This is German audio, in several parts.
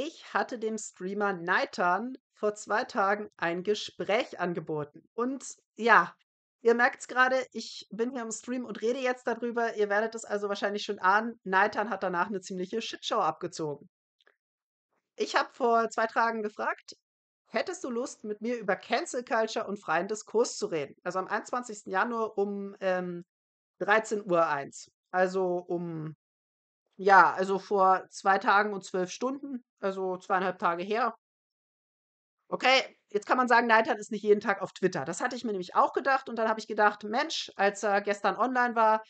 Ich hatte dem Streamer Neitan vor zwei Tagen ein Gespräch angeboten. Und ja, ihr merkt es gerade, ich bin hier im Stream und rede jetzt darüber. Ihr werdet es also wahrscheinlich schon ahnen. Neitan hat danach eine ziemliche Shitshow abgezogen. Ich habe vor zwei Tagen gefragt, hättest du Lust, mit mir über Cancel Culture und freien Diskurs zu reden? Also am 21. Januar um ähm, 13.01 Uhr. Also um ja, also vor zwei Tagen und zwölf Stunden, also zweieinhalb Tage her. Okay, jetzt kann man sagen, Neidhardt ist nicht jeden Tag auf Twitter. Das hatte ich mir nämlich auch gedacht und dann habe ich gedacht, Mensch, als er gestern online war,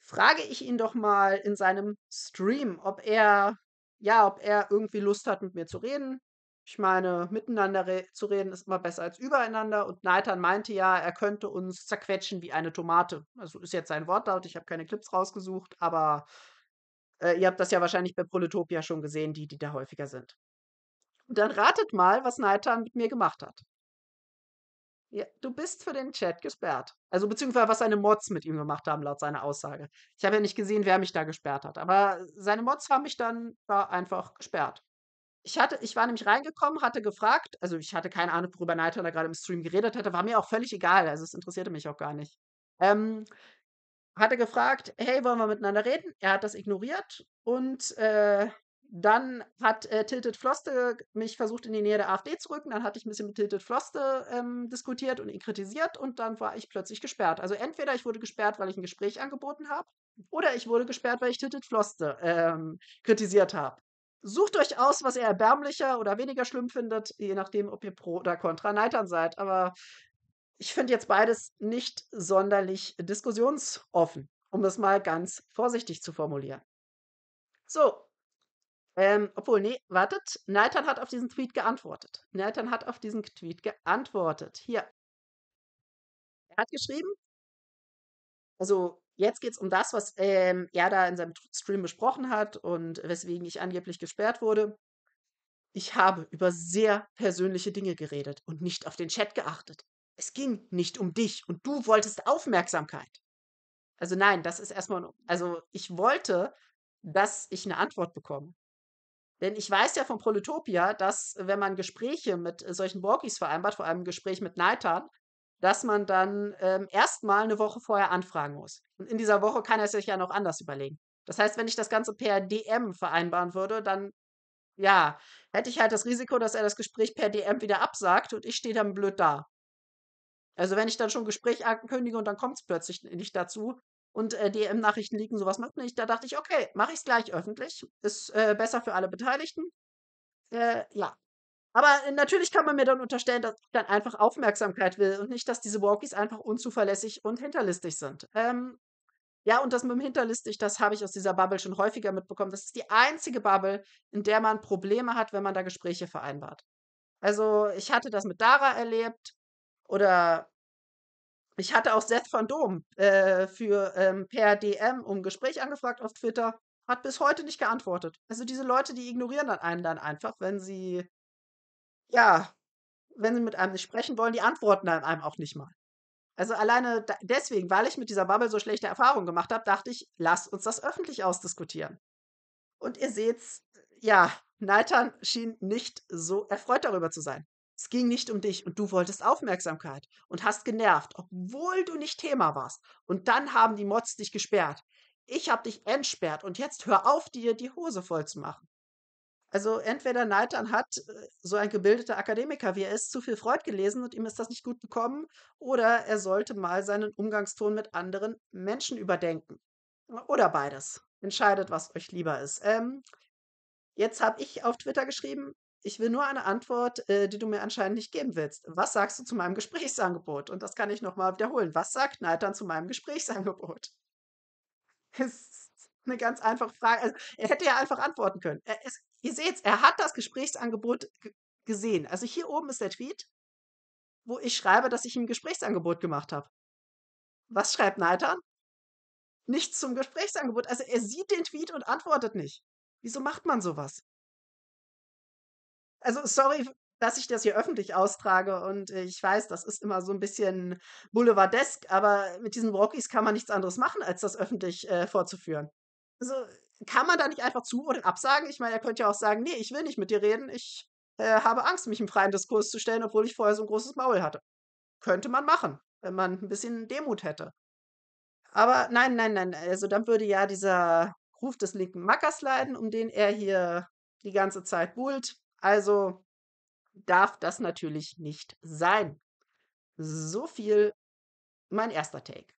frage ich ihn doch mal in seinem Stream, ob er, ja, ob er irgendwie Lust hat, mit mir zu reden. Ich meine, miteinander re zu reden ist immer besser als übereinander. Und Neitan meinte ja, er könnte uns zerquetschen wie eine Tomate. Also ist jetzt sein Wortlaut, ich habe keine Clips rausgesucht, aber äh, ihr habt das ja wahrscheinlich bei Proletopia schon gesehen, die, die da häufiger sind. Und dann ratet mal, was Naitan mit mir gemacht hat. Ja, du bist für den Chat gesperrt. Also beziehungsweise was seine Mods mit ihm gemacht haben, laut seiner Aussage. Ich habe ja nicht gesehen, wer mich da gesperrt hat. Aber seine Mods haben mich dann da einfach gesperrt. Ich, hatte, ich war nämlich reingekommen, hatte gefragt, also ich hatte keine Ahnung, worüber da gerade im Stream geredet hatte, war mir auch völlig egal, also es interessierte mich auch gar nicht. Ähm, hatte gefragt, hey, wollen wir miteinander reden? Er hat das ignoriert und äh, dann hat äh, Tilted Floste mich versucht, in die Nähe der AfD zu rücken. Dann hatte ich ein bisschen mit Tilted Floste ähm, diskutiert und ihn kritisiert und dann war ich plötzlich gesperrt. Also entweder ich wurde gesperrt, weil ich ein Gespräch angeboten habe, oder ich wurde gesperrt, weil ich Tilted Floste ähm, kritisiert habe. Sucht euch aus, was ihr erbärmlicher oder weniger schlimm findet, je nachdem, ob ihr pro oder contra Neitern seid. Aber ich finde jetzt beides nicht sonderlich diskussionsoffen, um das mal ganz vorsichtig zu formulieren. So. Ähm, obwohl, nee, wartet. Nathan hat auf diesen Tweet geantwortet. Nathan hat auf diesen Tweet geantwortet. Hier. Er hat geschrieben, also jetzt geht es um das, was ähm, er da in seinem Stream besprochen hat und weswegen ich angeblich gesperrt wurde. Ich habe über sehr persönliche Dinge geredet und nicht auf den Chat geachtet. Es ging nicht um dich und du wolltest Aufmerksamkeit. Also nein, das ist erstmal, also ich wollte, dass ich eine Antwort bekomme. Denn ich weiß ja von Proletopia, dass wenn man Gespräche mit äh, solchen Borgis vereinbart, vor allem Gespräche mit Neitern, dass man dann ähm, erstmal eine Woche vorher anfragen muss. Und in dieser Woche kann er sich ja noch anders überlegen. Das heißt, wenn ich das Ganze per DM vereinbaren würde, dann ja, hätte ich halt das Risiko, dass er das Gespräch per DM wieder absagt und ich stehe dann blöd da. Also wenn ich dann schon Gespräch ankündige und dann kommt es plötzlich nicht dazu und äh, DM-Nachrichten liegen, sowas macht nicht, da dachte ich, okay, mache ich es gleich öffentlich. Ist äh, besser für alle Beteiligten. Äh, ja. Aber äh, natürlich kann man mir dann unterstellen, dass ich dann einfach Aufmerksamkeit will und nicht, dass diese Walkies einfach unzuverlässig und hinterlistig sind. Ähm, ja, und das mit dem Hinterlistig, das habe ich aus dieser Bubble schon häufiger mitbekommen. Das ist die einzige Bubble, in der man Probleme hat, wenn man da Gespräche vereinbart. Also, ich hatte das mit Dara erlebt. Oder ich hatte auch Seth van Dom äh, für ähm, per DM um Gespräch angefragt auf Twitter, hat bis heute nicht geantwortet. Also diese Leute, die ignorieren dann einen dann einfach, wenn sie ja, wenn sie mit einem nicht sprechen wollen, die antworten einem auch nicht mal. Also alleine da, deswegen, weil ich mit dieser Bubble so schlechte Erfahrungen gemacht habe, dachte ich, lasst uns das öffentlich ausdiskutieren. Und ihr seht's, ja, Nathan schien nicht so erfreut darüber zu sein. Es ging nicht um dich und du wolltest Aufmerksamkeit und hast genervt, obwohl du nicht Thema warst. Und dann haben die Mods dich gesperrt. Ich habe dich entsperrt und jetzt hör auf, dir die Hose voll zu machen. Also entweder Neitan hat, äh, so ein gebildeter Akademiker wie er ist, zu viel Freud gelesen und ihm ist das nicht gut gekommen, oder er sollte mal seinen Umgangston mit anderen Menschen überdenken. Oder beides. Entscheidet, was euch lieber ist. Ähm, jetzt habe ich auf Twitter geschrieben, ich will nur eine Antwort, äh, die du mir anscheinend nicht geben willst. Was sagst du zu meinem Gesprächsangebot? Und das kann ich nochmal wiederholen. Was sagt Neitern zu meinem Gesprächsangebot? Das ist eine ganz einfache Frage. Also, er hätte ja einfach antworten können. Er ist, ihr seht's, er hat das Gesprächsangebot gesehen. Also hier oben ist der Tweet, wo ich schreibe, dass ich ihm ein Gesprächsangebot gemacht habe. Was schreibt Neitern? Nichts zum Gesprächsangebot. Also er sieht den Tweet und antwortet nicht. Wieso macht man sowas? also sorry, dass ich das hier öffentlich austrage und ich weiß, das ist immer so ein bisschen boulevardesk, aber mit diesen Rockies kann man nichts anderes machen, als das öffentlich äh, vorzuführen. Also kann man da nicht einfach zu oder absagen? Ich meine, er könnte ja auch sagen, nee, ich will nicht mit dir reden, ich äh, habe Angst, mich im freien Diskurs zu stellen, obwohl ich vorher so ein großes Maul hatte. Könnte man machen, wenn man ein bisschen Demut hätte. Aber nein, nein, nein, also dann würde ja dieser Ruf des linken Mackers leiden, um den er hier die ganze Zeit buhlt. Also darf das natürlich nicht sein. So viel mein erster Take.